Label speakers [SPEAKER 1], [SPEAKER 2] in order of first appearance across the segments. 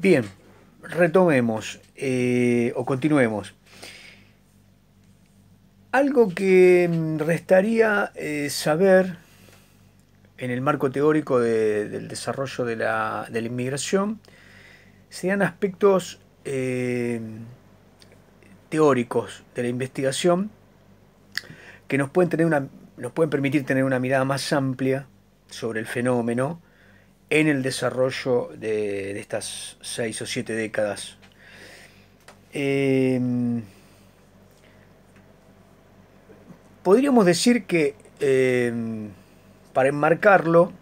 [SPEAKER 1] Bien, retomemos eh, o continuemos. Algo que mm, restaría eh, saber en el marco teórico del desarrollo de la, inmigración serían aspectos eh, teóricos de la investigación que nos pueden, tener nos pueden permitir tener una mirada más amplia sobre el fenómeno en el desarrollo de, estas seis o siete décadas. Eh, podríamos decir que, eh, para enmarcarlo,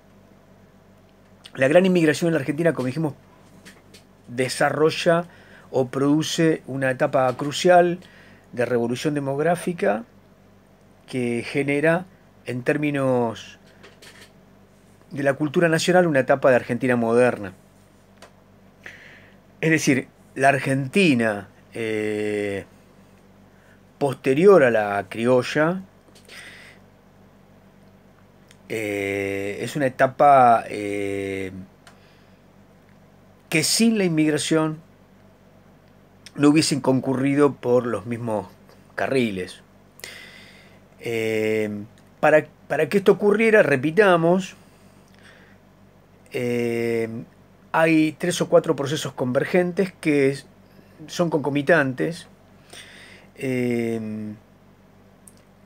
[SPEAKER 1] la gran inmigración en la Argentina, como dijimos, desarrolla o produce una etapa crucial de revolución demográfica que genera en términos de la cultura nacional una etapa de Argentina moderna. Es decir, la Argentina eh, posterior a la criolla eh, es una etapa eh, que sin la inmigración no hubiesen concurrido por los mismos carriles. Para, para que esto ocurriera, repitamos, eh, hay tres o cuatro procesos convergentes que son concomitantes eh,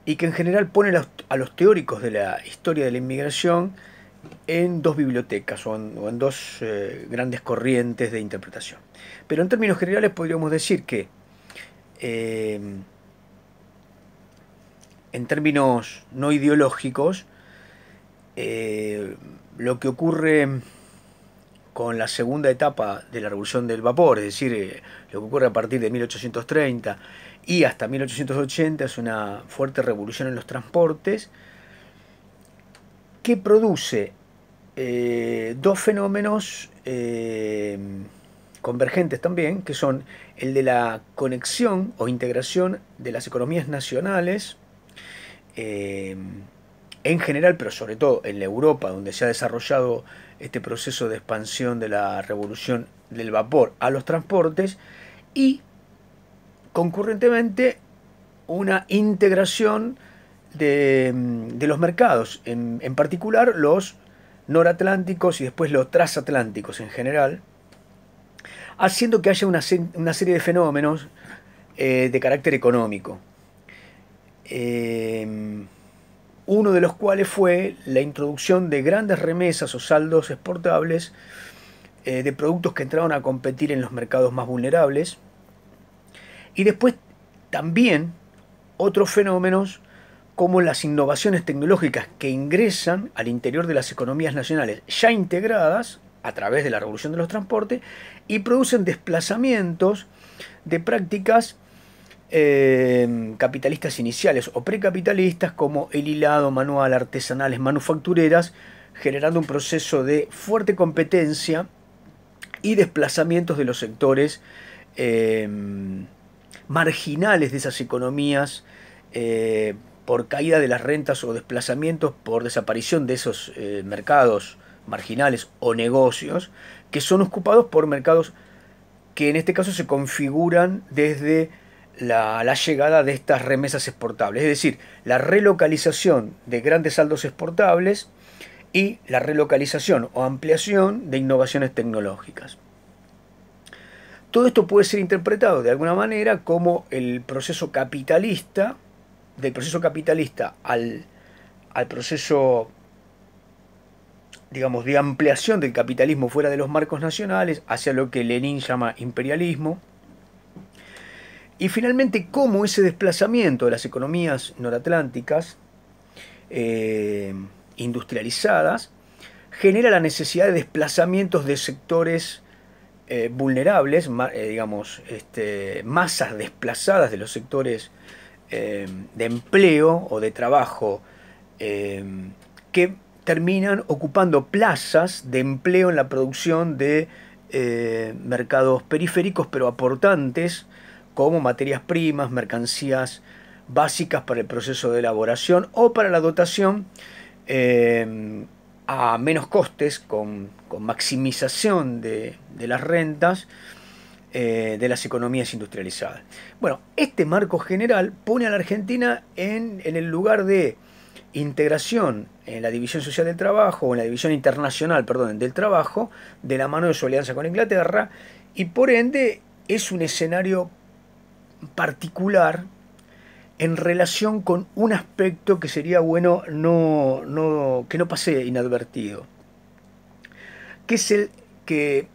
[SPEAKER 1] y que en general ponen a los teóricos de la historia de la inmigración en dos bibliotecas o en, dos eh, grandes corrientes de interpretación. Pero en términos generales podríamos decir que en términos no ideológicos, lo que ocurre con la segunda etapa de la revolución del vapor, es decir, eh, lo que ocurre a partir de 1830 y hasta 1880 es una fuerte revolución en los transportes que produce eh, dos fenómenos eh, convergentes también, que son el de la conexión o integración de las economías nacionales, en general, pero sobre todo en la Europa, donde se ha desarrollado este proceso de expansión de la revolución del vapor a los transportes, y concurrentemente una integración de, mm, los mercados, en, particular los noratlánticos y después los transatlánticos en general, haciendo que haya una, serie de fenómenos eh, de carácter económico. Eh, uno de los cuales fue la introducción de grandes remesas o saldos exportables eh, de productos que entraron a competir en los mercados más vulnerables. Y después también otros fenómenos como las innovaciones tecnológicas que ingresan al interior de las economías nacionales ya integradas a través de la revolución de los transportes y producen desplazamientos de prácticas capitalistas iniciales o precapitalistas como el hilado manual, artesanales, manufactureras, generando un proceso de fuerte competencia y desplazamientos de los sectores em, marginales de esas economías eh, por caída de las rentas o desplazamientos por desaparición de esos eh, mercados marginales o negocios que son ocupados por mercados que en este caso se configuran desde la, llegada de estas remesas exportables, es decir, la relocalización de grandes saldos exportables y la relocalización o ampliación de innovaciones tecnológicas. Todo esto puede ser interpretado de alguna manera como el proceso capitalista, del proceso capitalista al, al proceso digamos, de ampliación del capitalismo fuera de los marcos nacionales hacia lo que Lenin llama imperialismo, y finalmente, cómo ese desplazamiento de las economías noratlánticas eh, industrializadas genera la necesidad de desplazamientos de sectores eh, vulnerables, eh, digamos, este, masas desplazadas de los sectores de empleo o de trabajo que terminan ocupando plazas de empleo en la producción de mercados periféricos, pero aportantes como materias primas, mercancías básicas para el proceso de elaboración o para la dotación eh, a menos costes, con, maximización de, las rentas eh, de las economías industrializadas. Bueno, este marco general pone a la Argentina en, en el lugar de integración en la división social del trabajo, o en la división internacional, perdón, del trabajo, de la mano de su alianza con Inglaterra, y por ende es un escenario particular en relación con un aspecto que sería bueno no, que no pase inadvertido, que es el, que,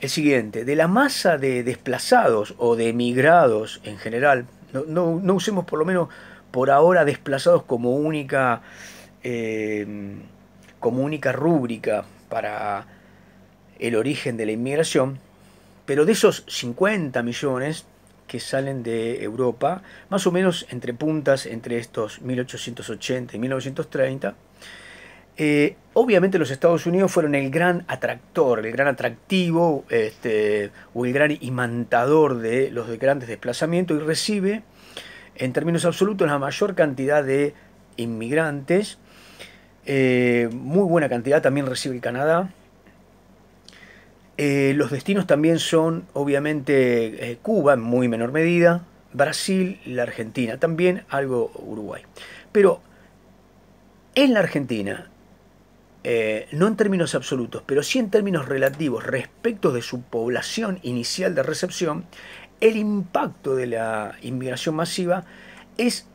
[SPEAKER 1] el siguiente, de la masa de desplazados o de emigrados en general, no, usemos por lo menos por ahora desplazados como única, eh, como única rúbrica para el origen de la inmigración, pero de esos 50 millones, que salen de Europa, más o menos entre puntas, entre estos 1880 y 1930. Eh, obviamente los Estados Unidos fueron el gran atractor, el gran atractivo este, o el gran imantador de los grandes desplazamientos y recibe en términos absolutos la mayor cantidad de inmigrantes, eh, muy buena cantidad también recibe Canadá, eh, los destinos también son, obviamente, eh, Cuba en muy menor medida, Brasil, la Argentina, también algo Uruguay. Pero en la Argentina, eh, no en términos absolutos, pero sí en términos relativos respecto de su población inicial de recepción, el impacto de la inmigración masiva es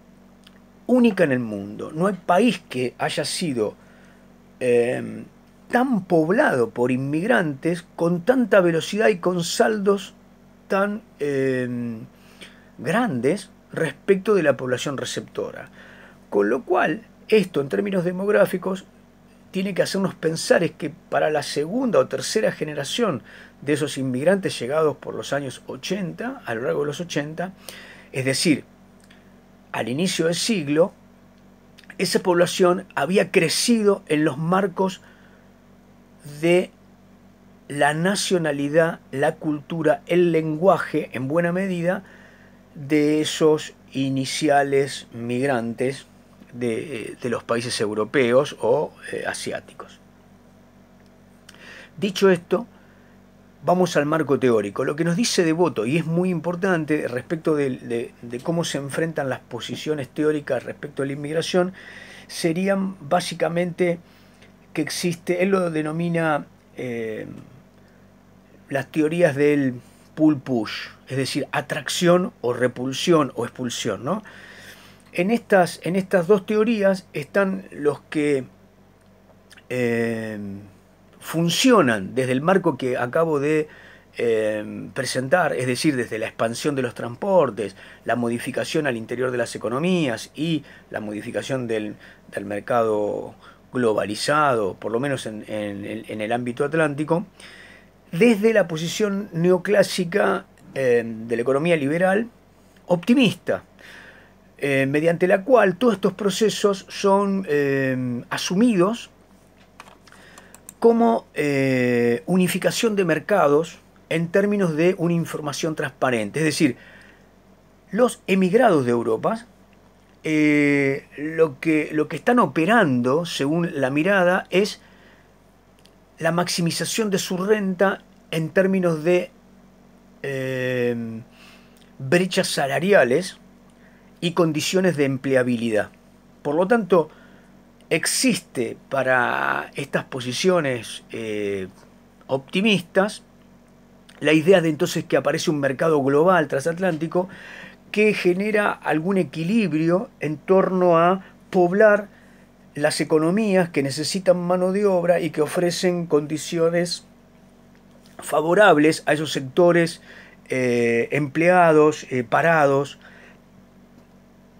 [SPEAKER 1] única en el mundo. No hay país que haya sido tan poblado por inmigrantes, con tanta velocidad y con saldos tan em, grandes respecto de la población receptora. Con lo cual, esto en términos demográficos tiene que hacernos pensar es que para la segunda o tercera generación de esos inmigrantes llegados por los años 80, a lo largo de los 80, es decir, al inicio del siglo, esa población había crecido en los marcos de la nacionalidad, la cultura, el lenguaje, en buena medida, de esos iniciales migrantes de, los países europeos o eh, asiáticos. Dicho esto, vamos al marco teórico. Lo que nos dice Devoto, y es muy importante respecto de, cómo se enfrentan las posiciones teóricas respecto a la inmigración, serían básicamente que existe, él lo denomina eh, las teorías del pull-push, es decir, atracción o repulsión o expulsión. ¿no? En, estas, en estas dos teorías están los que eh, funcionan desde el marco que acabo de eh, presentar, es decir, desde la expansión de los transportes, la modificación al interior de las economías y la modificación del, del mercado globalizado, por lo menos en, el ámbito atlántico, desde la posición neoclásica eh, de la economía liberal optimista, eh, mediante la cual todos estos procesos son eh, asumidos como unificación de mercados en términos de una información transparente. Es decir, los emigrados de Europa eh, lo, que, lo que están operando, según la mirada, es la maximización de su renta en términos de eh, brechas salariales y condiciones de empleabilidad. Por lo tanto, existe para estas posiciones eh, optimistas la idea de entonces que aparece un mercado global transatlántico que genera algún equilibrio en torno a poblar las economías que necesitan mano de obra y que ofrecen condiciones favorables a esos sectores eh, empleados, eh, parados,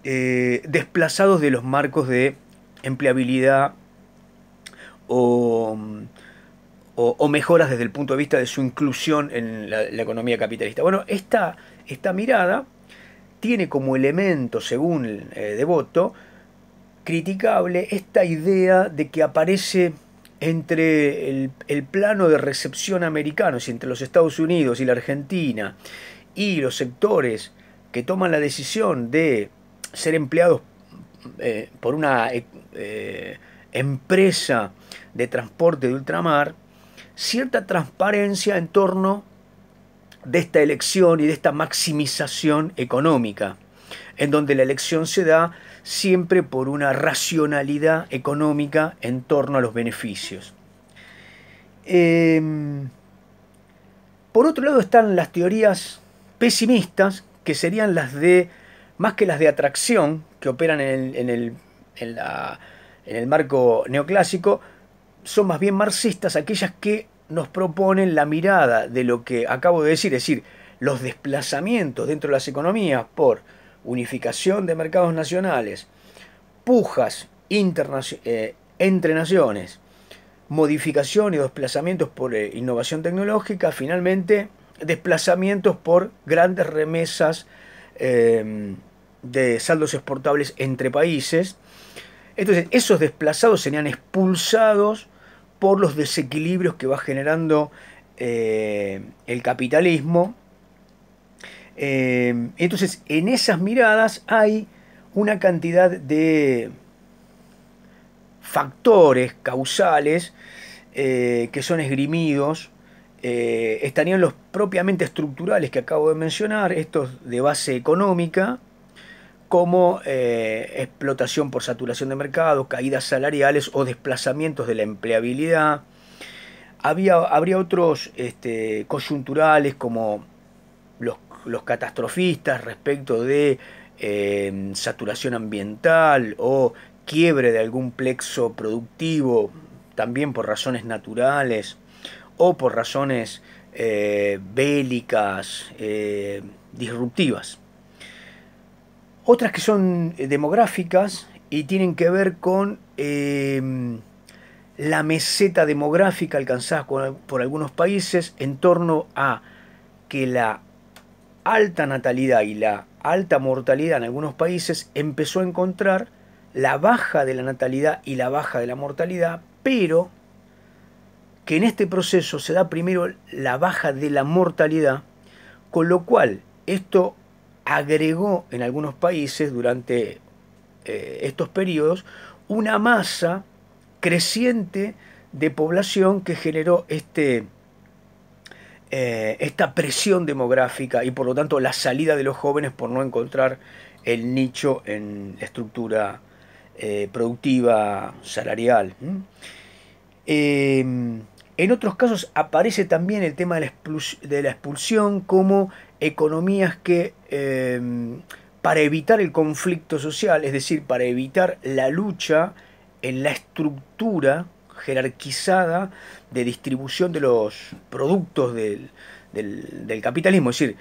[SPEAKER 1] eh, desplazados de los marcos de empleabilidad o, mejoras desde el punto de vista de su inclusión en la, economía capitalista. Bueno, esta mirada tiene como elemento, según eh, Devoto, criticable esta idea de que aparece entre el, plano de recepción americano, entre los Estados Unidos y la Argentina, y los sectores que toman la decisión de ser empleados eh, por una eh, empresa de transporte de ultramar, cierta transparencia en torno de esta elección y de esta maximización económica, en donde la elección se da siempre por una racionalidad económica en torno a los beneficios. Em, por otro lado están las teorías pesimistas, que serían las de, más que las de atracción, que operan en el, en el, en el marco neoclásico, son más bien marxistas, aquellas que nos proponen la mirada de lo que acabo de decir, es decir, los desplazamientos dentro de las economías por unificación de mercados nacionales, pujas eh, entre naciones, modificación y desplazamientos por eh, innovación tecnológica, finalmente desplazamientos por grandes remesas em, de saldos exportables entre países. Entonces, esos desplazados serían expulsados por los desequilibrios que va generando eh, el capitalismo. Eh, entonces, en esas miradas hay una cantidad de factores causales eh, que son esgrimidos. estarían los propiamente estructurales que acabo de mencionar, estos de base económica, como eh, explotación por saturación de mercado, caídas salariales o desplazamientos de la empleabilidad. habría otros este, coyunturales como los, catastrofistas respecto de eh, saturación ambiental o quiebre de algún plexo productivo, también por razones naturales o por razones eh, bélicas, disruptivas. Otras que son eh, demográficas y tienen que ver con em, la meseta demográfica alcanzada por algunos países en torno a que la alta natalidad y la alta mortalidad en algunos países empezó a encontrar la baja de la natalidad y la baja de la mortalidad, pero que en este proceso se da primero la baja de la mortalidad, con lo cual esto agregó en algunos países durante eh, estos periodos una masa creciente de población que generó este, eh, esta presión demográfica y por lo tanto la salida de los jóvenes por no encontrar el nicho en la estructura eh, productiva salarial. En otros casos aparece también el tema de la expulsión como economías que em, para evitar el conflicto social, es decir, para evitar la lucha en la estructura jerarquizada de distribución de los productos del, capitalismo, es decir,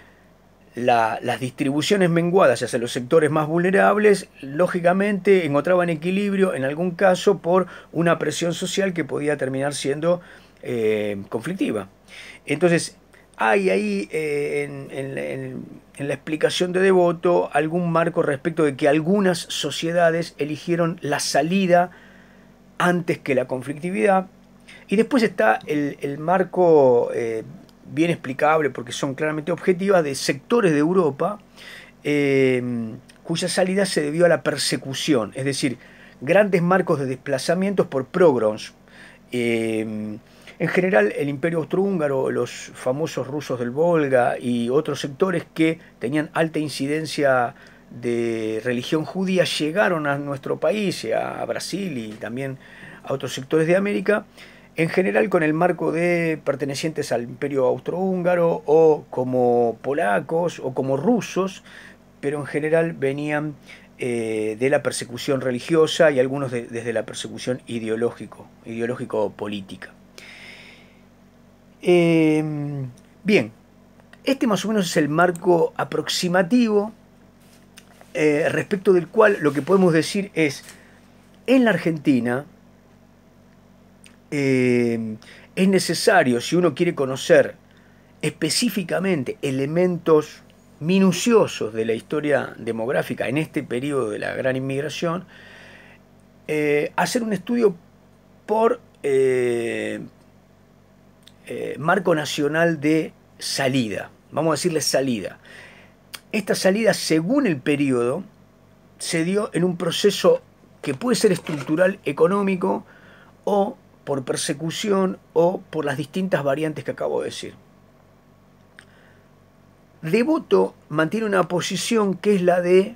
[SPEAKER 1] las distribuciones menguadas hacia los sectores más vulnerables, lógicamente encontraban equilibrio en algún caso por una presión social que podía terminar siendo eh, conflictiva. Entonces, hay ahí eh, en, la explicación de Devoto algún marco respecto de que algunas sociedades eligieron la salida antes que la conflictividad. Y después está el, marco eh, bien explicable, porque son claramente objetivas, de sectores de Europa cuya salida se debió a la persecución, es decir, grandes marcos de desplazamientos por progrons en general, el imperio austrohúngaro, los famosos rusos del Volga y otros sectores que tenían alta incidencia de religión judía llegaron a nuestro país, a Brasil y también a otros sectores de América, en general con el marco de pertenecientes al imperio austrohúngaro o como polacos o como rusos, pero en general venían eh, de la persecución religiosa y algunos desde la persecución ideológico, ideológico-política. Em, bien, este más o menos es el marco aproximativo eh, respecto del cual lo que podemos decir es, en la Argentina em, es necesario, si uno quiere conocer específicamente elementos minuciosos de la historia demográfica en este periodo de la gran inmigración, eh, hacer un estudio por, eh, eh, marco nacional de salida, vamos a decirle salida. Esta salida, según el periodo, se dio en un proceso que puede ser estructural, económico, o por persecución, o por las distintas variantes que acabo de decir. Devoto mantiene una posición que es la de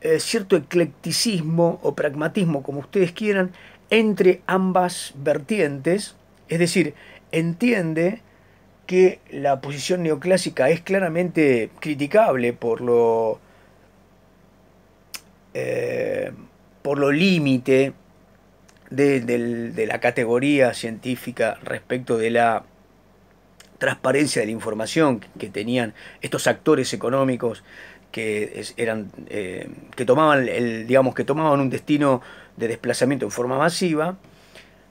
[SPEAKER 1] eh, cierto eclecticismo o pragmatismo, como ustedes quieran, entre ambas vertientes, es decir, entiende que la posición neoclásica es claramente criticable por lo eh, por lo límite de, la categoría científica respecto de la transparencia de la información que tenían estos actores económicos que eran eh, que tomaban el digamos que tomaban un destino de desplazamiento en forma masiva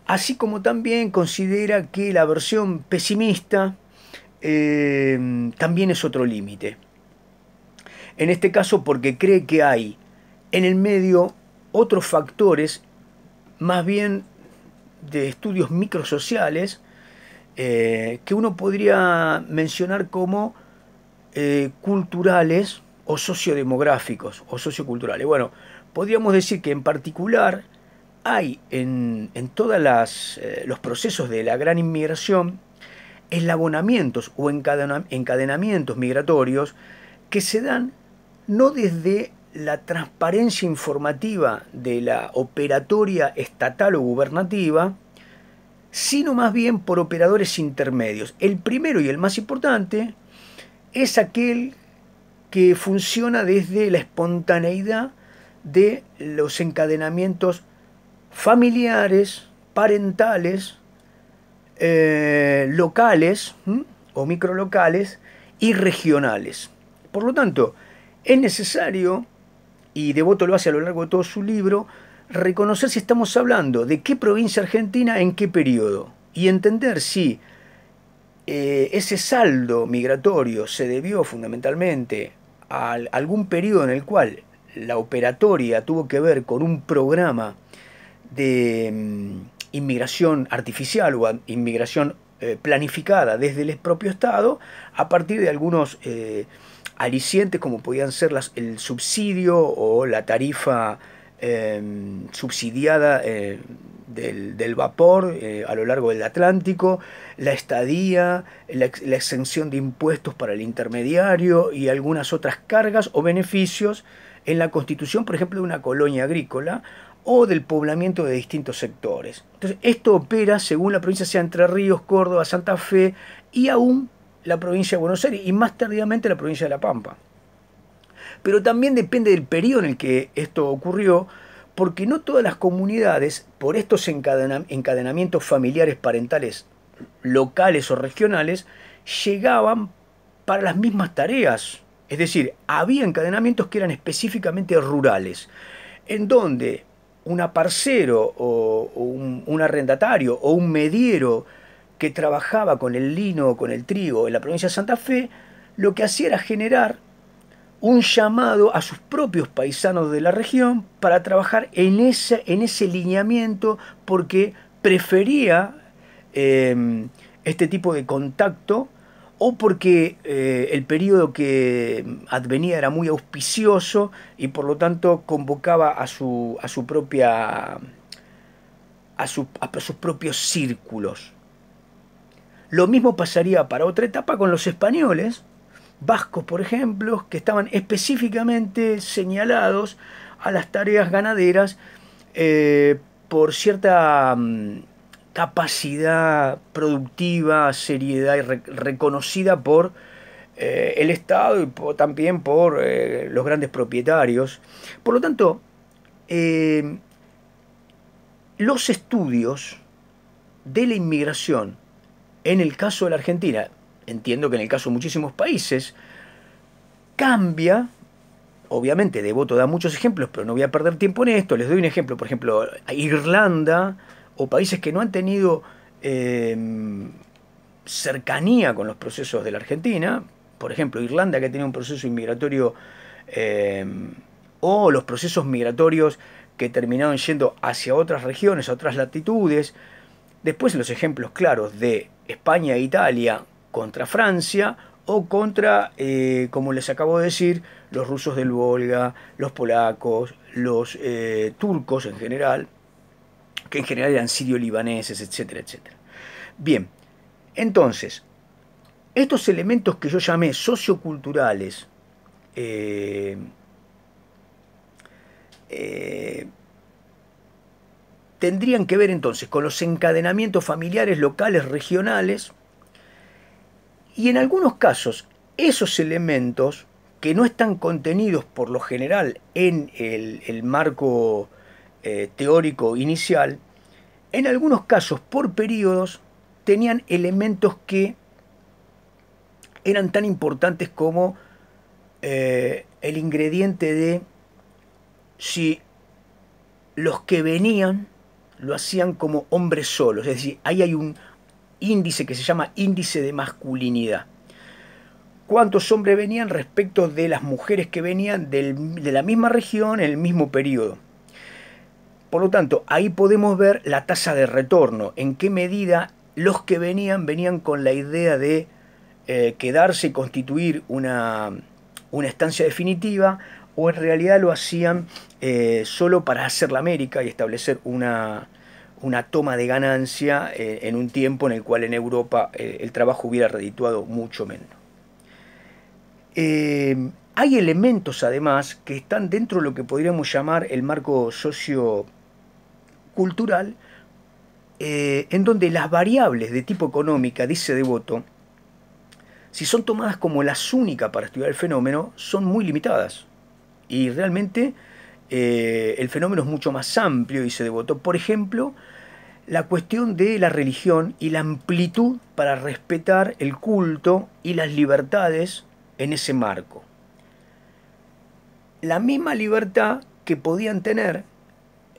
[SPEAKER 1] así como también considera que la versión pesimista eh, también es otro límite. En este caso porque cree que hay en el medio otros factores más bien de estudios microsociales eh, que uno podría mencionar como eh, culturales o sociodemográficos o socioculturales. Bueno, podríamos decir que en particular hay en, en todos eh, los procesos de la gran inmigración eslabonamientos o encadenamientos migratorios que se dan no desde la transparencia informativa de la operatoria estatal o gubernativa, sino más bien por operadores intermedios. El primero y el más importante es aquel que funciona desde la espontaneidad de los encadenamientos familiares, parentales, eh, locales o microlocales y regionales. Por lo tanto, es necesario, y Devoto lo hace a lo largo de todo su libro, reconocer si estamos hablando de qué provincia argentina en qué periodo y entender si eh, ese saldo migratorio se debió fundamentalmente a algún periodo en el cual la operatoria tuvo que ver con un programa de mm, inmigración artificial o inmigración eh, planificada desde el propio Estado a partir de algunos eh, alicientes como podían ser el subsidio o la tarifa em, subsidiada eh, del, vapor a lo largo del Atlántico, la estadía, la, exención de impuestos para el intermediario y algunas otras cargas o beneficios en la constitución, por ejemplo, de una colonia agrícola o del poblamiento de distintos sectores. Entonces, esto opera según la provincia sea Entre Ríos, Córdoba, Santa Fe y aún la provincia de Buenos Aires y más tardíamente la provincia de La Pampa. Pero también depende del periodo en el que esto ocurrió, porque no todas las comunidades, por estos encadenamientos familiares parentales locales o regionales, llegaban para las mismas tareas es decir, había encadenamientos que eran específicamente rurales, en donde un aparcero o, un, arrendatario o un mediero que trabajaba con el lino o con el trigo en la provincia de Santa Fe, lo que hacía era generar un llamado a sus propios paisanos de la región para trabajar en ese, en ese lineamiento porque prefería eh, este tipo de contacto o porque eh, el periodo que mm, advenía era muy auspicioso y por lo tanto convocaba a su, a su propia a, sus propios círculos. Lo mismo pasaría para otra etapa con los españoles, vascos por ejemplo, que estaban específicamente señalados a las tareas ganaderas eh, por cierta mm, capacidad productiva, seriedad y reconocida por eh, el Estado y también por eh, los grandes propietarios. Por lo tanto, eh, los estudios de la inmigración, en el caso de la Argentina, entiendo que en el caso de muchísimos países, cambia, obviamente Devoto da muchos ejemplos, pero no voy a perder tiempo en esto, les doy un ejemplo, por ejemplo, Irlanda o países que no han tenido em, cercanía con los procesos de la Argentina, por ejemplo Irlanda que tiene un proceso inmigratorio, em, o los procesos migratorios que terminaron yendo hacia otras regiones, a otras latitudes, después los ejemplos claros de España e Italia contra Francia, o contra, eh, como les acabo de decir, los rusos del Volga, los polacos, los eh, turcos en general, que en general eran sirio-libaneses, etcétera, etcétera. Bien, entonces, estos elementos que yo llamé socioculturales, eh, eh, tendrían que ver entonces con los encadenamientos familiares locales, regionales, y en algunos casos esos elementos que no están contenidos por lo general en el marco eh, teórico inicial, en algunos casos por periodos tenían elementos que eran tan importantes como eh, el ingrediente de si los que venían lo hacían como hombres solos, es decir, ahí hay un índice que se llama índice de masculinidad. ¿Cuántos hombres venían respecto de las mujeres que venían de la misma región en el mismo periodo? Por lo tanto, ahí podemos ver la tasa de retorno, en qué medida los que venían venían con la idea de eh, quedarse y constituir una, estancia definitiva o en realidad lo hacían eh, solo para hacer la América y establecer una, toma de ganancia eh, en un tiempo en el cual en Europa el trabajo hubiera redituado mucho menos. hay elementos además que están dentro de lo que podríamos llamar el marco socio cultural eh, en donde las variables de tipo económica, dice Devoto, si son tomadas como las únicas para estudiar el fenómeno, son muy limitadas. Y realmente eh, el fenómeno es mucho más amplio, dice Devoto. Por ejemplo, la cuestión de la religión y la amplitud para respetar el culto y las libertades en ese marco. La misma libertad que podían tener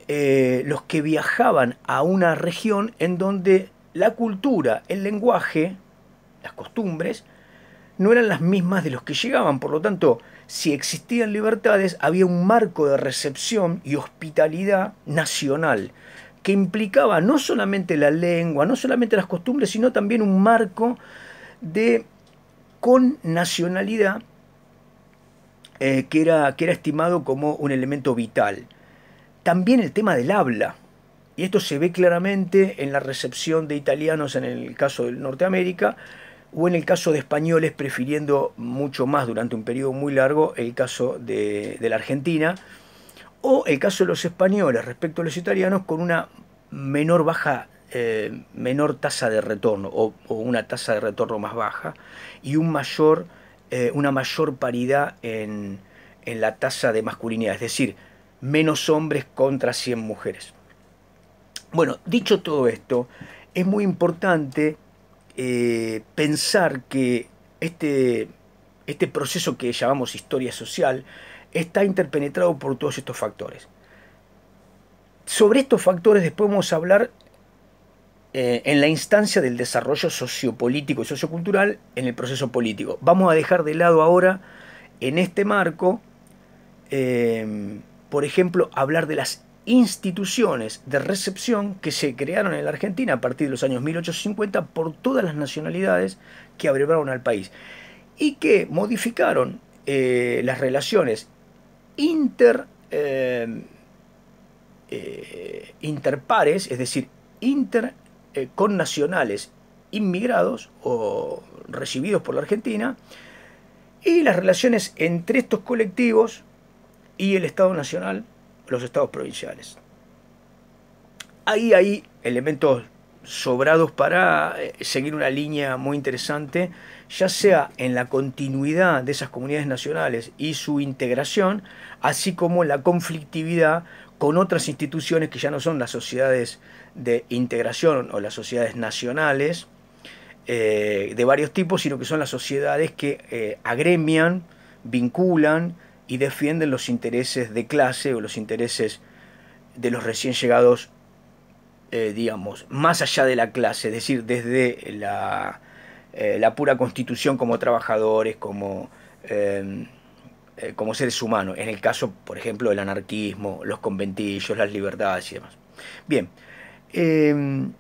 [SPEAKER 1] eh, los que viajaban a una región en donde la cultura, el lenguaje, las costumbres, no eran las mismas de los que llegaban. Por lo tanto, si existían libertades, había un marco de recepción y hospitalidad nacional que implicaba no solamente la lengua, no solamente las costumbres, sino también un marco de connacionalidad nacionalidad eh, que, era, que era estimado como un elemento vital. También el tema del habla. Y esto se ve claramente en la recepción de italianos en el caso del Norteamérica o en el caso de españoles, prefiriendo mucho más durante un periodo muy largo el caso de, la Argentina, o el caso de los españoles respecto a los italianos con una menor baja eh, menor tasa de retorno o, una tasa de retorno más baja y un mayor, eh, una mayor paridad en, en la tasa de masculinidad. Es decir, menos hombres contra 100 mujeres. Bueno, dicho todo esto, es muy importante eh, pensar que este, este proceso que llamamos historia social está interpenetrado por todos estos factores. Sobre estos factores después vamos a hablar eh, en la instancia del desarrollo sociopolítico y sociocultural en el proceso político. Vamos a dejar de lado ahora, en este marco, eh, por ejemplo, hablar de las instituciones de recepción que se crearon en la Argentina a partir de los años 1850 por todas las nacionalidades que abrevaron al país y que modificaron eh, las relaciones inter, eh, eh, interpares, es decir, inter-con nacionales inmigrados o recibidos por la Argentina, y las relaciones entre estos colectivos y el Estado Nacional, los estados provinciales. Ahí hay elementos sobrados para eh, seguir una línea muy interesante, ya sea en la continuidad de esas comunidades nacionales y su integración, así como la conflictividad con otras instituciones que ya no son las sociedades de integración o las sociedades nacionales eh, de varios tipos, sino que son las sociedades que eh, agremian, vinculan, y defienden los intereses de clase o los intereses de los recién llegados, eh, digamos, más allá de la clase, es decir, desde la, eh, pura constitución como trabajadores, como, em, eh, como seres humanos, en el caso, por ejemplo, del anarquismo, los conventillos, las libertades y demás. Bien, em,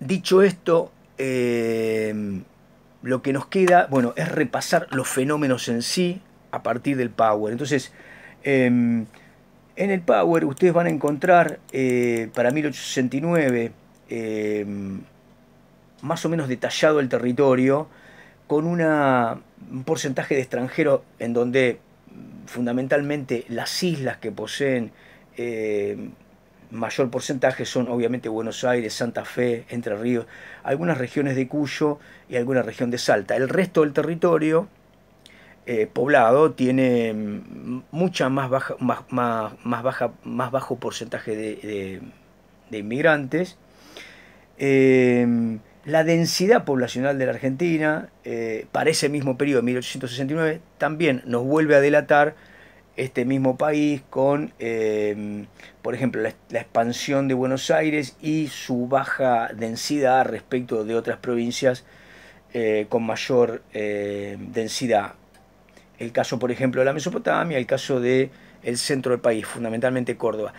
[SPEAKER 1] dicho esto, em, lo que nos queda, bueno, es repasar los fenómenos en sí, a partir del Power. Entonces, em, en el Power ustedes van a encontrar eh, para 1869 em, más o menos detallado el territorio con una, un porcentaje de extranjeros en donde mm, fundamentalmente las islas que poseen em, mayor porcentaje son obviamente Buenos Aires, Santa Fe, Entre Ríos, algunas regiones de Cuyo y alguna región de Salta. El resto del territorio eh, poblado tiene mm, mucha más baja, más, baja, más bajo porcentaje de, inmigrantes. Em, la densidad poblacional de la Argentina, eh, para ese mismo periodo, 1869, también nos vuelve a delatar este mismo país con, em, por ejemplo, la, expansión de Buenos Aires y su baja densidad respecto de otras provincias eh, con mayor densidad el caso, por ejemplo, de la Mesopotamia, el caso del el centro del país, fundamentalmente Córdoba.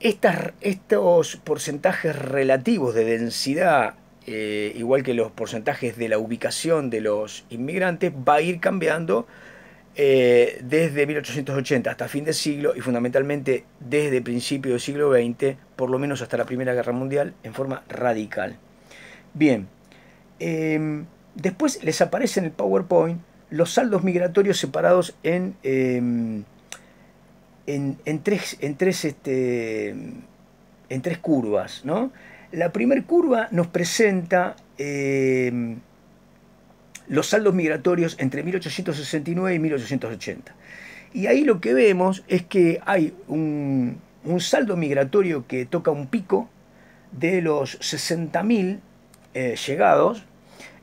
[SPEAKER 1] Estas, estos porcentajes relativos de densidad, eh, igual que los porcentajes de la ubicación de los inmigrantes, va a ir cambiando eh, desde 1880 hasta fin de siglo y fundamentalmente desde principio del siglo XX, por lo menos hasta la Primera Guerra Mundial, en forma radical. Bien, eh, después les aparece en el PowerPoint los saldos migratorios separados em, en, en, tres, en, tres, este, en tres curvas. ¿no? La primera curva nos presenta em, los saldos migratorios entre 1869 y 1880. Y ahí lo que vemos es que hay un, saldo migratorio que toca un pico de los 60.000 eh, llegados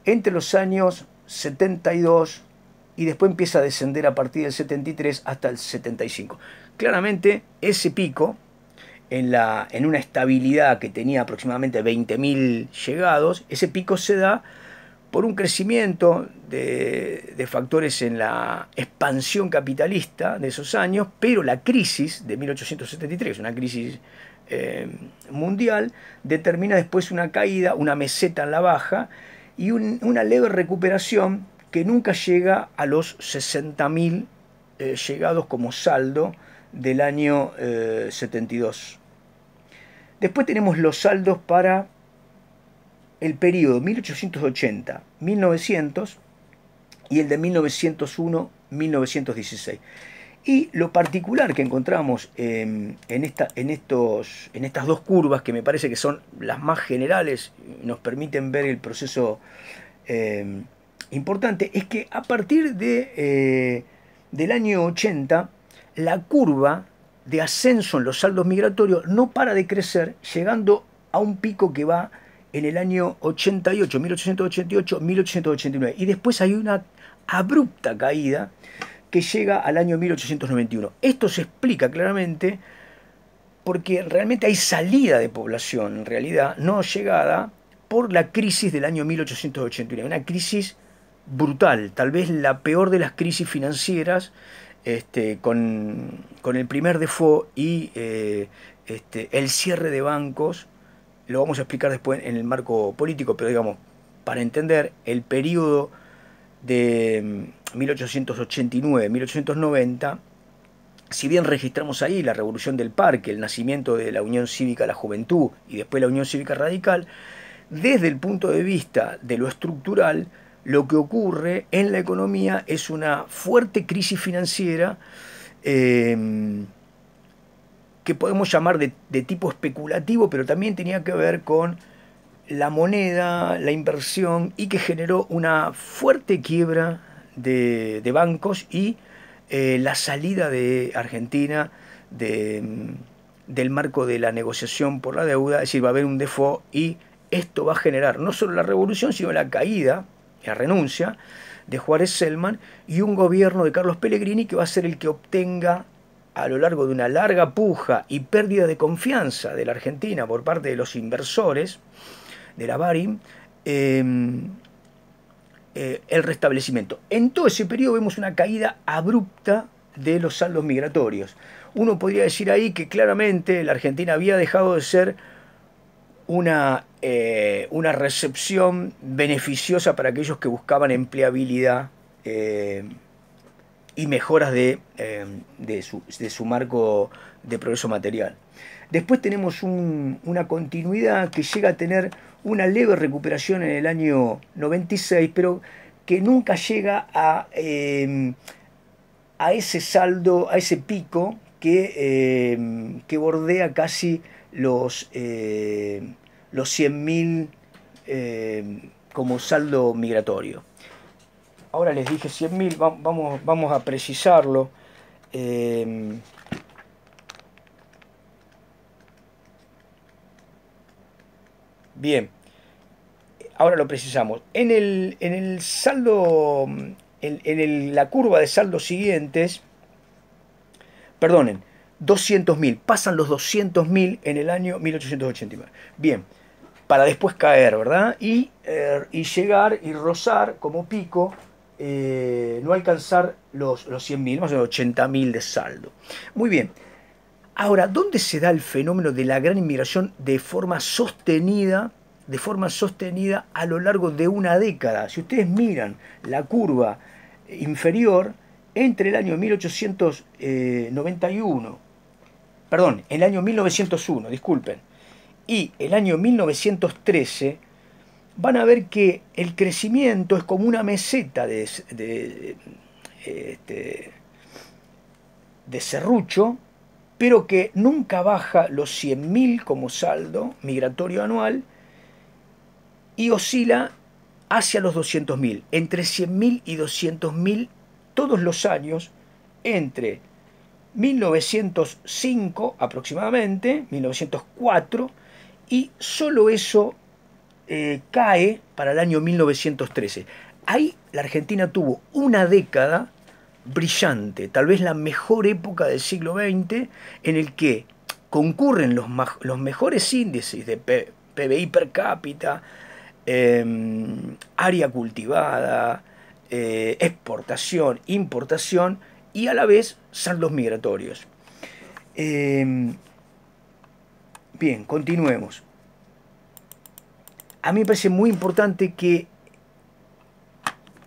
[SPEAKER 1] entre los años 72 y después empieza a descender a partir del 73 hasta el 75. Claramente ese pico en, la, en una estabilidad que tenía aproximadamente 20.000 llegados, ese pico se da por un crecimiento de, factores en la expansión capitalista de esos años, pero la crisis de 1873, una crisis eh, mundial, determina después una caída, una meseta en la baja y una leve recuperación que nunca llega a los 60.000 eh, llegados como saldo del año 72. Eh, Después tenemos los saldos para el periodo 1880-1900 y el de 1901-1916. Y lo particular que encontramos en, esta, en, estos, en estas dos curvas, que me parece que son las más generales, nos permiten ver el proceso eh, importante es que a partir de, eh, del año 80, la curva de ascenso en los saldos migratorios no para de crecer, llegando a un pico que va en el año 88, 1888, 1889. Y después hay una abrupta caída que llega al año 1891. Esto se explica claramente porque realmente hay salida de población, en realidad, no llegada, por la crisis del año 1881, Una crisis brutal, tal vez la peor de las crisis financieras, este, con, el primer default y eh, este, el cierre de bancos, lo vamos a explicar después en el marco político, pero digamos, para entender el periodo de 1889-1890, mm, si bien registramos ahí la revolución del parque, el nacimiento de la Unión Cívica la Juventud y después la Unión Cívica Radical, desde el punto de vista de lo estructural, lo que ocurre en la economía es una fuerte crisis financiera em, que podemos llamar de, tipo especulativo, pero también tenía que ver con la moneda, la inversión y que generó una fuerte quiebra de, bancos y eh, la salida de Argentina mm, del marco de la negociación por la deuda, es decir, va a haber un default y esto va a generar no solo la revolución, sino la caída la renuncia de Juárez Selman y un gobierno de Carlos Pellegrini que va a ser el que obtenga a lo largo de una larga puja y pérdida de confianza de la Argentina por parte de los inversores de la Barim, em, eh, el restablecimiento. En todo ese periodo vemos una caída abrupta de los saldos migratorios. Uno podría decir ahí que claramente la Argentina había dejado de ser una, eh, una recepción beneficiosa para aquellos que buscaban empleabilidad eh, y mejoras eh, de, su, marco de progreso material. Después tenemos una continuidad que llega a tener una leve recuperación en el año 96, pero que nunca llega a, a ese saldo, a ese pico que, que bordea casi los, los 100.000 eh, como saldo migratorio. Ahora les dije 100.000, vamos, vamos a precisarlo. Eh, bien, ahora lo precisamos. En el, saldo, en, la curva de saldos siguientes, perdonen, 200.000, pasan los 200.000 en el año 1889. Bien, para después caer, ¿verdad? Eh, y, llegar y rozar como pico, eh, no alcanzar los, los 100.000, más o menos 80.000 de saldo. Muy bien. Ahora, ¿dónde se da el fenómeno de la gran inmigración de forma sostenida? de forma sostenida a lo largo de una década. Si ustedes miran la curva eh, inferior, entre el año 1891, perdón, el año 1901, disculpen, y el año 1913, van a ver que el crecimiento es como una meseta de, de, este, serrucho, pero que nunca baja los 100.000 como saldo migratorio anual y oscila hacia los 200.000, entre 100.000 y 200.000 todos los años, entre 1905 aproximadamente, 1904, y solo eso eh, cae para el año 1913. Ahí la Argentina tuvo una década brillante, tal vez la mejor época del siglo XX, en el que concurren los, los mejores índices de PBI per cápita, em, área cultivada, eh, exportación, importación y a la vez los migratorios. Em, Bien, continuemos. A mí me parece muy importante que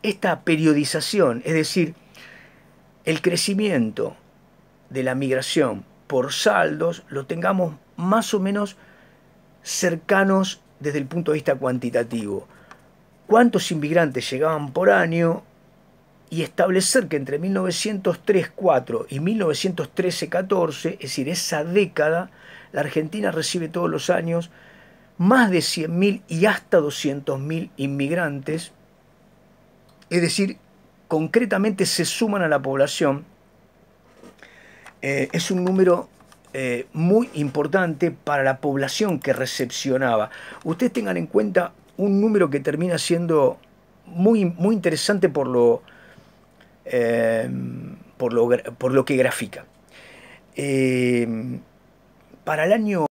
[SPEAKER 1] esta periodización, es decir, el crecimiento de la migración por saldos, lo tengamos más o menos cercanos desde el punto de vista cuantitativo. ¿Cuántos inmigrantes llegaban por año? Y establecer que entre 1903-4 y 1913-14, es decir, esa década, la Argentina recibe todos los años más de 100.000 y hasta 200.000 inmigrantes, es decir, concretamente se suman a la población. Eh, es un número eh, muy importante para la población que recepcionaba. Ustedes tengan en cuenta un número que termina siendo muy, muy interesante por lo, eh, por, por lo que grafica. Para el año